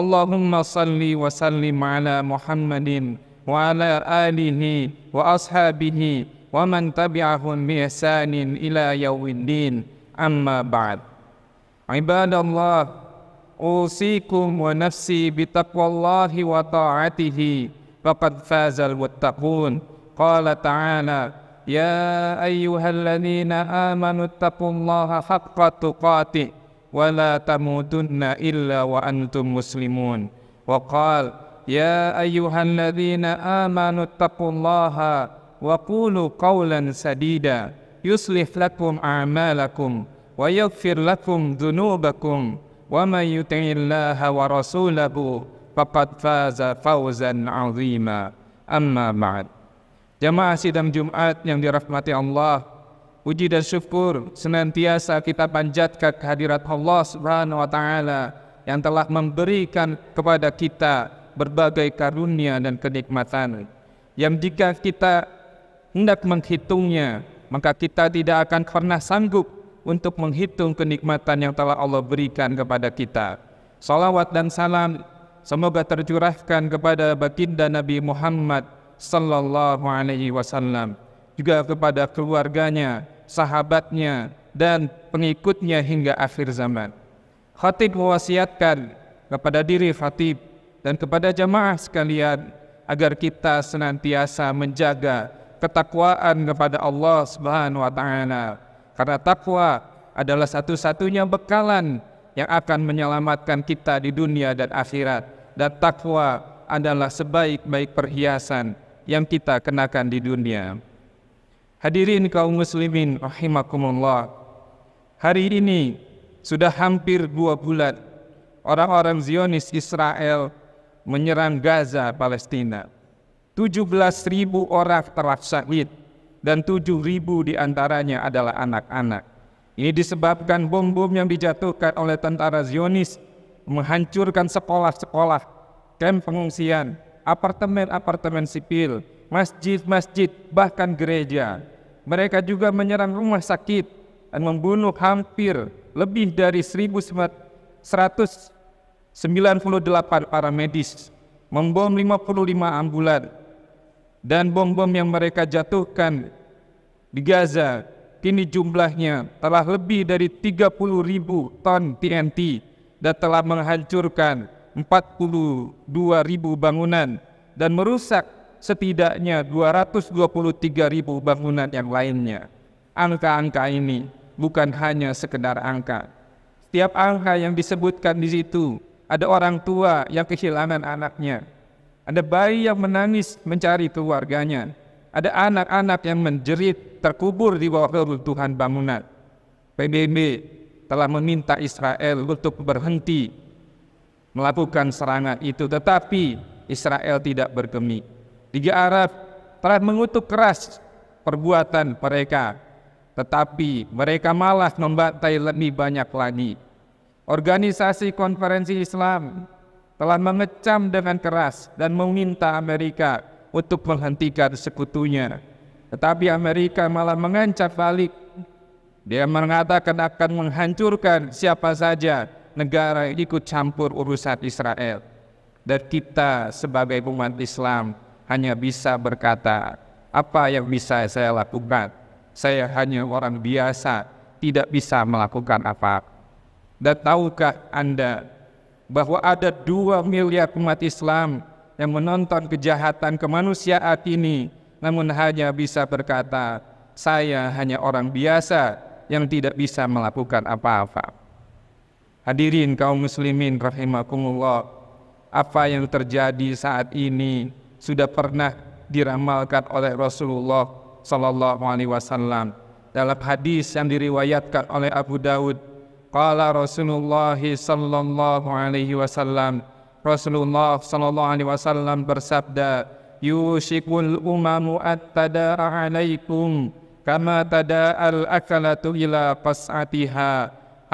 اللهم صل وسلم على محمد وعلى آله وأصحابه ومن تبعهم بإحسان إلى يوم الدين أما بعد عباد الله أوصيكم ونفسي بتقوى الله وطاعته فقد فاز المتقون قال تعالى يا أيها الذين آمنوا اتقوا الله حق تقاته ولا تموتن إلا وأنتم مسلمون وقال يا أيها الذين آمنوا اتقوا الله وقولوا قولا سديدا يصلح لكم أعمالكم ويغفر لكم ذنوبكم ومن يطع الله ورسوله فقد فاز فوزا عظيما أما بعد جماعة sidang جمعات yang dirahmati Allah puji dan syukur senantiasa kita panjatkan kehadirat Allah Subhanahu wa taala yang telah memberikan kepada kita berbagai karunia dan kenikmatan yang jika kita hendak menghitungnya maka kita tidak akan pernah sanggup untuk menghitung kenikmatan yang telah Allah berikan kepada kita. Salawat dan salam semoga tercurahkan kepada baginda Nabi Muhammad sallallahu alaihi wasallam juga kepada keluarganya, sahabatnya, dan pengikutnya hingga akhir zaman. Khatib mewasiatkan kepada diri Khatib dan kepada jamaah sekalian agar kita senantiasa menjaga ketakwaan kepada Allah Subhanahu wa taala. Karena takwa adalah satu-satunya bekalan yang akan menyelamatkan kita di dunia dan akhirat. Dan takwa adalah sebaik-baik perhiasan yang kita kenakan di dunia. Hadirin kaum muslimin rahimakumullah. Hari ini sudah hampir dua bulan orang-orang Zionis Israel menyerang Gaza, Palestina. belas ribu orang telah sakit dan tujuh ribu diantaranya adalah anak-anak. Ini disebabkan bom-bom yang dijatuhkan oleh tentara Zionis menghancurkan sekolah-sekolah, kamp pengungsian, apartemen-apartemen sipil, masjid-masjid, bahkan gereja. Mereka juga menyerang rumah sakit dan membunuh hampir lebih dari 1.198 para medis, membom 55 ambulan, dan bom-bom yang mereka jatuhkan di Gaza kini jumlahnya telah lebih dari 30 ribu ton TNT dan telah menghancurkan 42 ribu bangunan dan merusak setidaknya 223 ribu bangunan yang lainnya. Angka-angka ini bukan hanya sekedar angka. Setiap angka yang disebutkan di situ, ada orang tua yang kehilangan anaknya. Ada bayi yang menangis mencari keluarganya. Ada anak-anak yang menjerit terkubur di bawah keruntuhan bangunan. PBB telah meminta Israel untuk berhenti melakukan serangan itu, tetapi Israel tidak bergemik. Tiga Arab telah mengutuk keras perbuatan mereka, tetapi mereka malah membantai lebih banyak lagi. Organisasi Konferensi Islam telah mengecam dengan keras dan meminta Amerika untuk menghentikan sekutunya. Tetapi Amerika malah mengancam balik. Dia mengatakan akan menghancurkan siapa saja negara yang ikut campur urusan Israel. Dan kita sebagai umat Islam hanya bisa berkata, apa yang bisa saya lakukan? Saya hanya orang biasa, tidak bisa melakukan apa. Dan tahukah Anda bahwa ada dua miliar umat Islam yang menonton kejahatan kemanusiaan ini, namun hanya bisa berkata, saya hanya orang biasa yang tidak bisa melakukan apa-apa. Hadirin kaum muslimin rahimakumullah, apa yang terjadi saat ini sudah pernah diramalkan oleh Rasulullah Sallallahu Alaihi Wasallam dalam hadis yang diriwayatkan oleh Abu Dawud. Qala Rasulullah Sallallahu Alaihi Wasallam Rasulullah Sallallahu Alaihi Wasallam bersabda Yushikul umamu at-tada'a alaikum Kama tada'al akalatu ila qas'atiha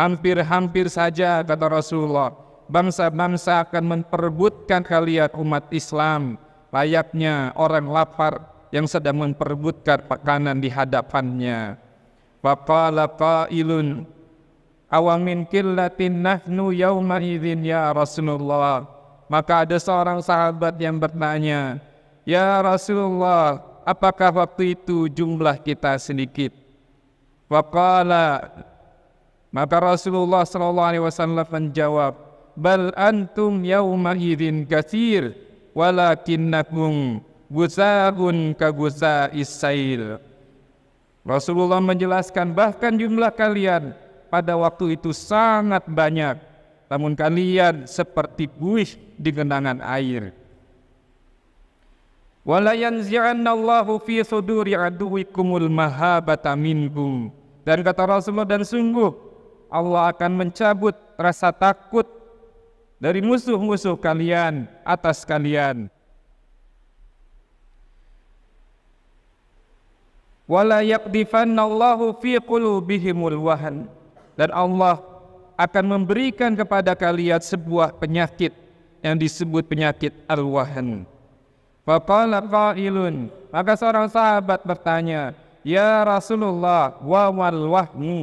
Hampir-hampir saja kata Rasulullah Bangsa-bangsa akan memperebutkan kalian umat Islam layaknya orang lapar yang sedang memperbutkan makanan di hadapannya. Faqala qailun awamin killatin nahnu yau idzin ya Rasulullah. Maka ada seorang sahabat yang bertanya, "Ya Rasulullah, apakah waktu itu jumlah kita sedikit?" Faqala maka Rasulullah saw menjawab, "Bal antum yau idzin kasir walakinnakum gusahun kagusa isail. Rasulullah menjelaskan bahkan jumlah kalian pada waktu itu sangat banyak. Namun kalian seperti buih di genangan air. Allahu fi suduri aduwikumul mahabata minkum. Dan kata Rasulullah dan sungguh Allah akan mencabut rasa takut dari musuh-musuh kalian atas kalian. Wala yaqdifannallahu fi qulubihimul wahan dan Allah akan memberikan kepada kalian sebuah penyakit yang disebut penyakit al-wahan. Faqala qailun maka seorang sahabat bertanya, "Ya Rasulullah, wa wal wahmi?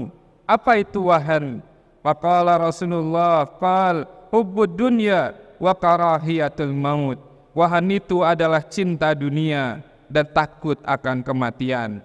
Apa itu wahan?" Faqala Rasulullah, "Qal hubbud dunya wa karahiyatul maut. Wahan itu adalah cinta dunia dan takut akan kematian.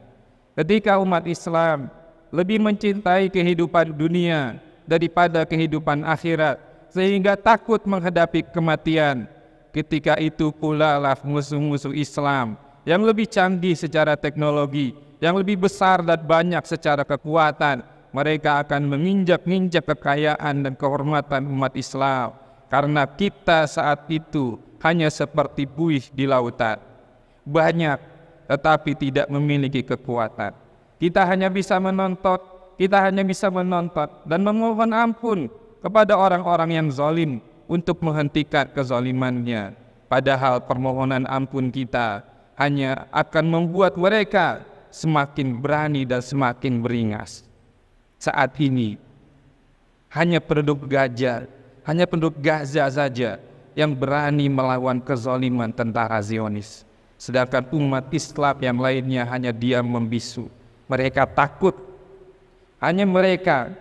Ketika umat Islam lebih mencintai kehidupan dunia daripada kehidupan akhirat, sehingga takut menghadapi kematian. Ketika itu pula lah musuh-musuh Islam yang lebih canggih secara teknologi, yang lebih besar dan banyak secara kekuatan, mereka akan menginjak-injak kekayaan dan kehormatan umat Islam karena kita saat itu hanya seperti buih di lautan. Banyak tetapi tidak memiliki kekuatan. Kita hanya bisa menonton, kita hanya bisa menonton dan memohon ampun kepada orang-orang yang zalim untuk menghentikan kezalimannya. Padahal permohonan ampun kita hanya akan membuat mereka semakin berani dan semakin beringas saat ini. Hanya penduduk Gaza, hanya penduduk Gaza saja yang berani melawan kezaliman tentara Zionis. Sedangkan umat Islam yang lainnya hanya diam membisu. Mereka takut. Hanya mereka,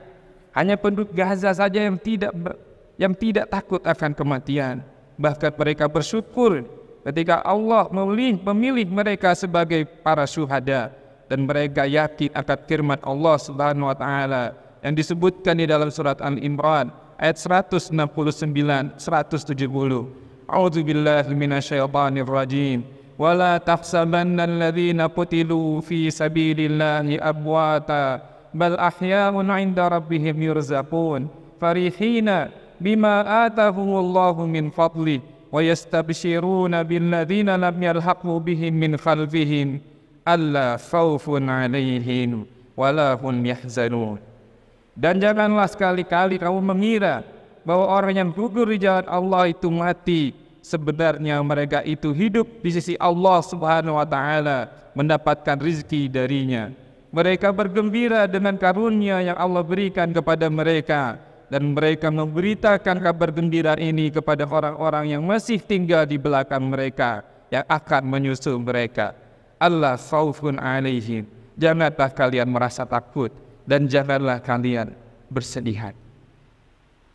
hanya penduduk Gaza saja yang tidak yang tidak takut akan kematian. Bahkan mereka bersyukur ketika Allah memilih, memilih mereka sebagai para syuhada dan mereka yakin akan firman Allah Subhanahu wa taala yang disebutkan di dalam surat Al-Imran ayat 169 170. A'udzu billahi minasyaitonir rajim. Wala tahsabanna alladziina qutilu fi sabilillahi abwata bal ahya'un 'inda rabbihim yurzaqun farihina bima atahumullahu min fadli wa yastabshiruna bil ladzina lam yalhaqu bihim min khalfihim alla khaufun alaihim wala Dan janganlah sekali-kali kamu mengira bahwa orang yang gugur di jalan Allah itu mati. Sebenarnya mereka itu hidup di sisi Allah Subhanahu wa taala, mendapatkan rizki darinya. Mereka bergembira dengan karunia yang Allah berikan kepada mereka dan mereka memberitakan kabar gembira ini kepada orang-orang yang masih tinggal di belakang mereka yang akan menyusul mereka. Allah saufun alaihim. Janganlah kalian merasa takut dan janganlah kalian bersedihan.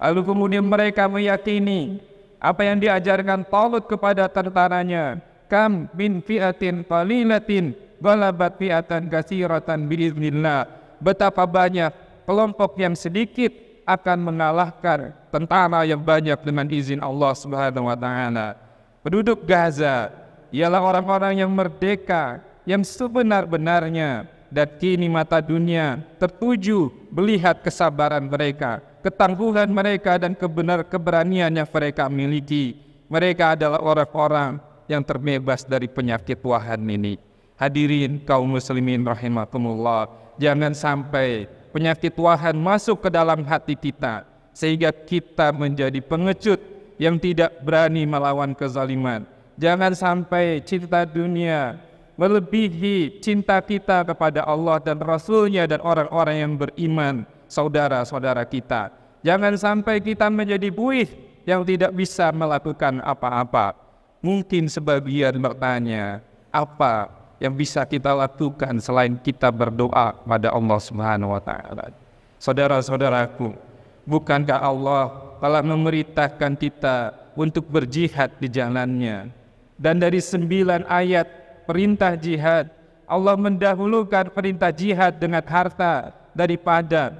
Lalu kemudian mereka meyakini apa yang diajarkan Talut kepada tentaranya. Kam bin fi'atin qalilatin galabat fi'atan kasiratan biiznillah. Betapa banyak kelompok yang sedikit akan mengalahkan tentara yang banyak dengan izin Allah Subhanahu wa taala. Penduduk Gaza ialah orang-orang yang merdeka yang sebenar-benarnya dan kini mata dunia tertuju melihat kesabaran mereka, ketangguhan mereka dan kebenar keberanian yang mereka miliki. Mereka adalah orang-orang yang terbebas dari penyakit wahan ini. Hadirin kaum muslimin rahimakumullah, jangan sampai penyakit wahan masuk ke dalam hati kita sehingga kita menjadi pengecut yang tidak berani melawan kezaliman Jangan sampai cinta dunia melebihi cinta kita kepada Allah dan Rasulnya dan orang-orang yang beriman, saudara-saudara kita. Jangan sampai kita menjadi buih yang tidak bisa melakukan apa-apa. Mungkin sebagian bertanya, apa yang bisa kita lakukan selain kita berdoa pada Allah Subhanahu wa taala. Saudara-saudaraku, bukankah Allah telah memerintahkan kita untuk berjihad di jalannya? Dan dari sembilan ayat perintah jihad, Allah mendahulukan perintah jihad dengan harta daripada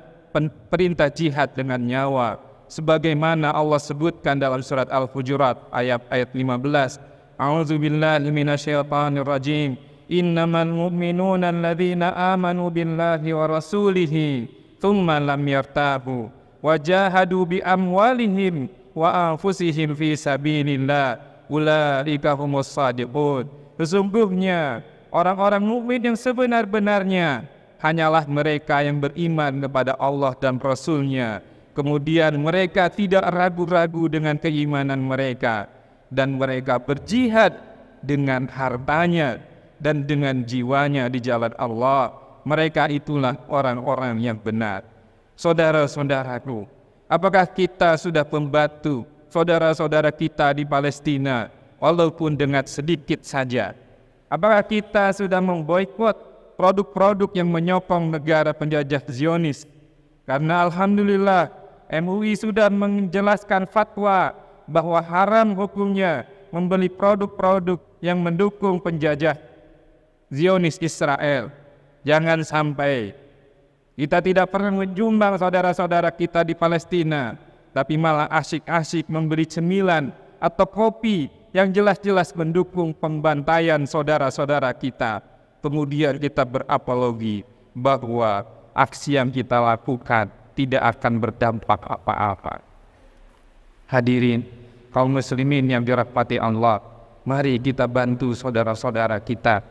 perintah jihad dengan nyawa. Sebagaimana Allah sebutkan dalam surat al fujurat ayat ayat 15. A'udzubillahi minasyaitonirrajim. Innamal mu'minuna alladhina amanu billahi wa rasulihi thumma lam yartabu wajahadu bi amwalihim wa anfusihim fi sabilillah ulaika humus sadiqun. Sesungguhnya orang-orang mukmin yang sebenar-benarnya hanyalah mereka yang beriman kepada Allah dan Rasulnya. Kemudian mereka tidak ragu-ragu dengan keimanan mereka dan mereka berjihad dengan hartanya dan dengan jiwanya di jalan Allah. Mereka itulah orang-orang yang benar. Saudara-saudaraku, apakah kita sudah membantu saudara-saudara kita di Palestina, walaupun dengan sedikit saja? Apakah kita sudah memboikot produk-produk yang menyokong negara penjajah Zionis? Karena Alhamdulillah, MUI sudah menjelaskan fatwa bahwa haram hukumnya membeli produk-produk yang mendukung penjajah Zionis Israel. Jangan sampai kita tidak pernah menjumbang saudara-saudara kita di Palestina tapi malah asik-asik memberi cemilan atau kopi yang jelas-jelas mendukung pembantaian saudara-saudara kita. Kemudian kita berapologi bahwa aksi yang kita lakukan tidak akan berdampak apa-apa. Hadirin, kaum muslimin yang dirahmati Allah, mari kita bantu saudara-saudara kita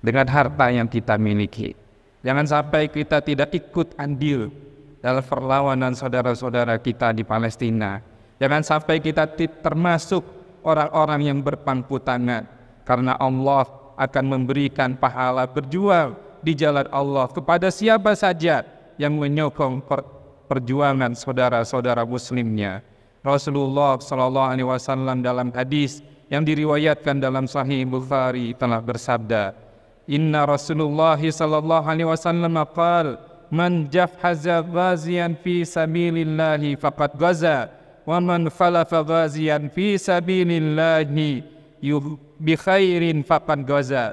dengan harta yang kita miliki. Jangan sampai kita tidak ikut andil dalam perlawanan saudara-saudara kita di Palestina. Jangan sampai kita termasuk orang-orang yang berpangku tangan karena Allah akan memberikan pahala berjuang di jalan Allah kepada siapa saja yang menyokong per perjuangan saudara-saudara muslimnya. Rasulullah Shallallahu Alaihi Wasallam dalam hadis yang diriwayatkan dalam Sahih Bukhari telah bersabda, Inna Rasulullah Shallallahu Alaihi Wasallam qala man jafhaza ghazian fi sabilillahi faqad ghaza wa man falafa ghazian fi sabilillahi bi khairin faqad ghaza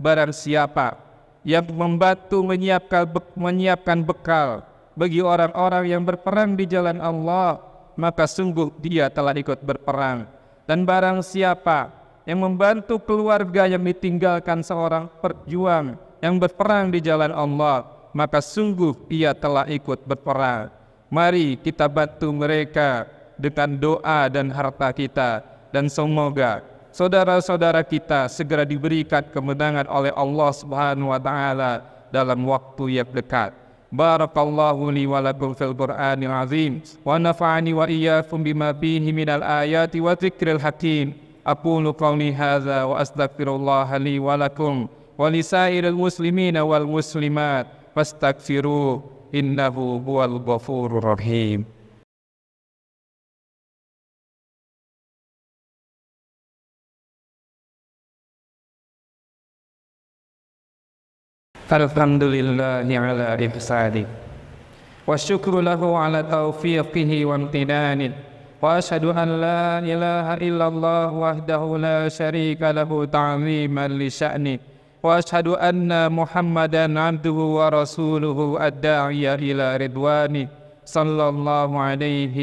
barang siapa yang membantu menyiapkan menyiapkan bekal bagi orang-orang yang berperang di jalan Allah maka sungguh dia telah ikut berperang dan barang siapa yang membantu keluarga yang ditinggalkan seorang perjuang yang berperang di jalan Allah maka sungguh ia telah ikut berperang. Mari kita bantu mereka dengan doa dan harta kita dan semoga saudara-saudara kita segera diberikan kemenangan oleh Allah Subhanahu wa taala dalam waktu yang dekat. Barakallahu li wa lakum fil Qur'anil azim wa nafa'ani wa iyyakum bima fihi minal ayati wa dzikril hakim. أقول قولي wa وأستغفر الله لي ولكم muslimina wal muslimat fastaghfiru innahu huwal ghafurur rahim Alhamdulillahi ala ihsani wa syukru lahu ala taufiqihi wa amtinani wa ashadu an la ilaha illallah wahdahu la syarika lahu ta'ziman li sya'ni واشهد ان محمدا عبده ورسوله الداعي الى رضوانه صلى الله عليه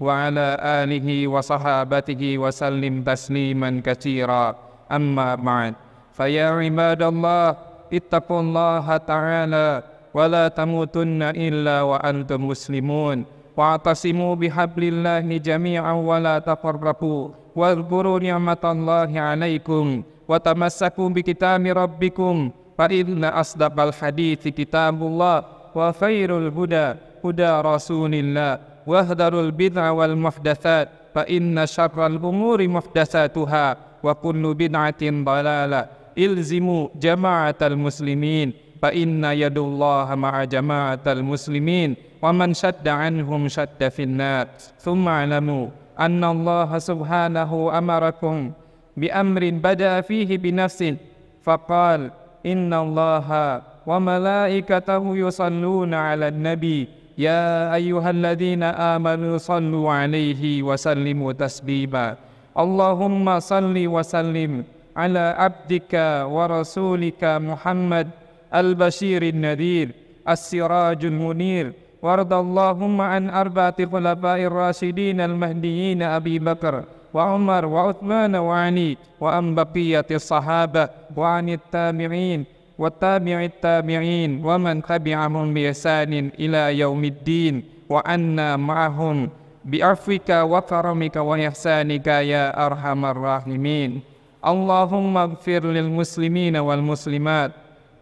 وعلى اله وصحابته وسلم تسليما كثيرا اما بعد فيا عباد الله اتقوا الله تعالى ولا تموتن الا وانتم مسلمون واعتصموا بحبل الله جميعا ولا تفرقوا واذكروا نعمه الله عليكم وتمسكوا بكتاب ربكم فإن أصدق الحديث كتاب الله وخير الهدى هدى رسول الله واهدروا البدع والمحدثات فإن شر الأمور محدثاتها وكل بدعة ضلالة إلزموا جماعة المسلمين فإن يد الله مع جماعة المسلمين ومن شد عنهم شد في النار ثم اعلموا أن الله سبحانه أمركم بأمر بدأ فيه بنفسه فقال إن الله وملائكته يصلون على النبي يا أيها الذين آمنوا صلوا عليه وسلموا تسليما اللهم صل وسلم على عبدك ورسولك محمد البشير النذير السراج المنير وارض اللهم عن أربعة خلفاء الراشدين المهديين أبي بكر وعمر وعثمان وعلي وعن بقية الصحابة وعن التابعين وتابع التابعين ومن تبعهم بإحسان إلى يوم الدين وأنا معهم بعفوك وكرمك وإحسانك يا أرحم الراحمين اللهم اغفر للمسلمين والمسلمات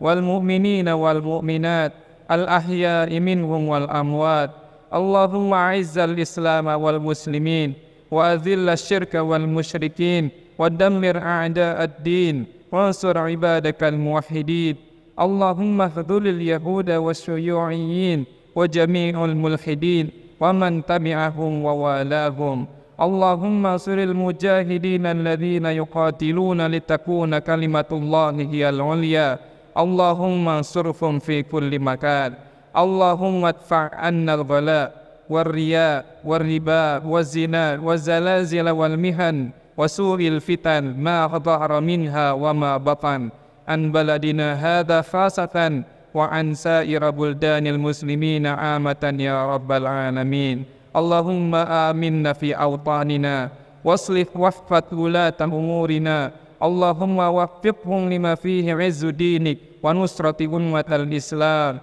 والمؤمنين والمؤمنات الأحياء منهم والأموات اللهم أعز الإسلام والمسلمين وأذل الشرك والمشركين ودمر أعداء الدين وانصر عبادك الموحدين اللهم اخذل اليهود والشيوعيين وجميع الملحدين ومن تبعهم ووالاهم اللهم انصر المجاهدين الذين يقاتلون لتكون كلمة الله هي العليا اللهم انصرهم في كل مكان اللهم ادفع عنا الغلاء والرياء والربا والزنا والزلازل والمهن وسوء الفتن ما ظهر منها وما بطن عن بلدنا هذا خاصة وعن سائر بلدان المسلمين عامة يا رب العالمين اللهم آمنا في أوطاننا واصلح وفة ولاة أمورنا اللهم وفقهم لما فيه عز دينك ونصرة أمة الإسلام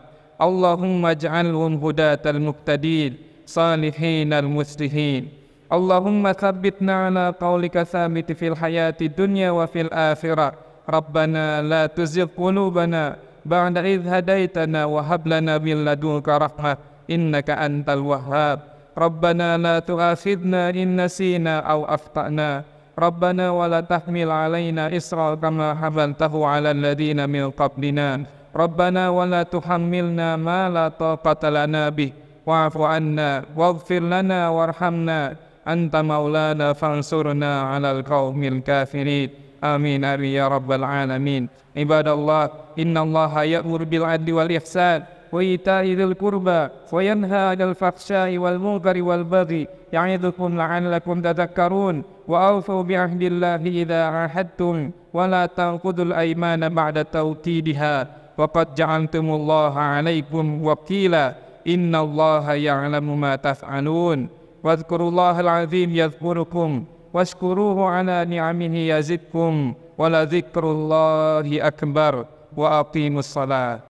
اللهم اجعلهم هداة المقتدين الصالحين المسلحين اللهم ثبتنا على قولك ثابت في الحياة الدنيا وفي الآخرة ربنا لا تزغ قلوبنا بعد إذ هديتنا وهب لنا من لدنك رحمة إنك أنت الوهاب ربنا لا تؤاخذنا إن نسينا أو أخطأنا ربنا ولا تحمل علينا إسرا كما حملته على الذين من قبلنا ربنا ولا تحملنا ما لا طاقة لنا به واعف عنا واغفر لنا وارحمنا أنت مولانا فانصرنا على القوم الكافرين آمين آمين يا رب العالمين عباد الله إن الله يأمر بالعدل والإحسان وإيتاء ذي القربى وينهى عن الفحشاء والمنكر والبغي يعظكم لعلكم تذكرون وأوفوا بعهد الله إذا عاهدتم ولا تنقضوا الأيمان بعد توكيدها وقد جعلتم الله عليكم وكيلا innallaha ya'lamu ma taf'alun al azim yadhkurukum washkuruhu ala ni'amihi yazidkum wa la akbar wa aqimus salat